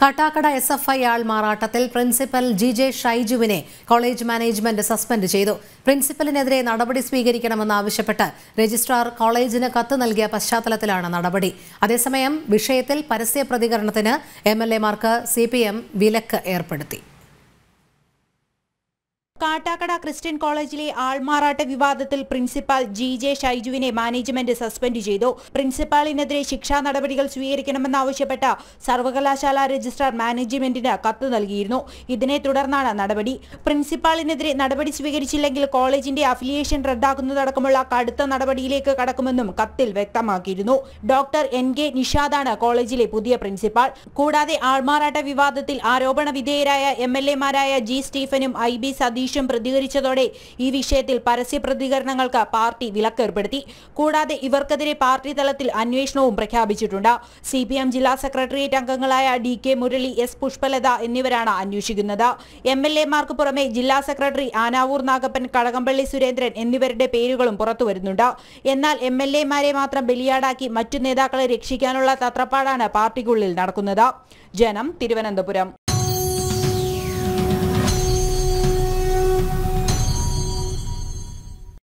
Kattakada S F I ആൾ മാറാട്ടത്തിൽ principal G J ഷൈജുവിനെ കോളേജ് മാനേജ്മെന്റ് സസ്പെൻഡ് ചെയ്തു പ്രിൻസിപ്പലിനെതിരെ നടപടി സ്വീകരിക്കണമെന്നാവശ്യപ്പെട്ട് രജിസ്ട്രാർ കോളേജിന് കത്ത് നൽകിയ പശ്ചാത്തലത്തിലാണ് നടപടി അതേസമയം വിഷയത്തിൽ പരസ്യ പ്രതികരണത്തിന് എം എൽ എമാർക്ക് സി പി എം വിലക്ക് ഏർപ്പെടുത്തി കാട്ടാക്കട ക്രിസ്ത്യൻ കോളേജിലെ ആൾമാറാട്ട വിവാദത്തിൽ പ്രിൻസിപ്പാൾ ജി ജെ ഷൈജുവിനെ മാനേജ്മെന്റ് സസ്പെൻഡ് ചെയ്തു പ്രിൻസിപ്പാളിനെതിരെ ശിക്ഷാ നടപടികൾ സ്വീകരിക്കണമെന്നാവശ്യപ്പെട്ട സർവകലാശാല രജിസ്ട്രാർ മാനേജ്മെന്റിന് കത്ത് നൽകിയിരുന്നു ഇതിനെ തുടർന്നാണ് നടപടി പ്രിൻസിപ്പാളിനെതിരെ നടപടി സ്വീകരിച്ചില്ലെങ്കിൽ കോളേജിന്റെ അഫിലിയേഷൻ റദ്ദാക്കുന്നതടക്കമുള്ള കടുത്ത നടപടിയിലേക്ക് കടക്കുമെന്നും കത്തിൽ വ്യക്തമാക്കിയിരുന്നു ഡോക്ടർ എൻ കെ നിഷാദാണ് കോളേജിലെ പുതിയ പ്രിൻസിപ്പാൾ കൂടാതെ ആൾമാറാട്ട വിവാദത്തിൽ ആരോപണ വിധേയരായ എം എൽ എമാരായ ജി സ്റ്റീഫനും ഐ ബി സതീഷ് അധ്യക്ഷൻ പ്രതികരിച്ചതോടെ ഈ വിഷയത്തിൽ പരസ്യ പ്രതികരണങ്ങൾക്ക് പാർട്ടി വിലക്കേർപ്പെടുത്തി കൂടാതെ ഇവർക്കെതിരെ പാർട്ടി തലത്തിൽ അന്വേഷണവും പ്രഖ്യാപിച്ചിട്ടുണ്ട് സി ജില്ലാ സെക്രട്ടേറിയറ്റ് അംഗങ്ങളായ D K Murali S Pushpalatha എന്നിവരാണ് അന്വേഷിക്കുന്നത് എം എൽ പുറമെ ജില്ലാ സെക്രട്ടറി ആനാവൂർ നാഗപ്പൻ കടകംപള്ളി സുരേന്ദ്രൻ എന്നിവരുടെ പേരുകളും പുറത്തുവരുന്നുണ്ട് എന്നാൽ എം എൽ എമാരെ മാത്രം ബലിയാടാക്കി മറ്റു നേതാക്കളെ രക്ഷിക്കാനുള്ള തത്രപ്പാടാണ് പാർട്ടിക്കുള്ളിൽ നടക്കുന്നത് ജനം തിരുവനന്തപുരം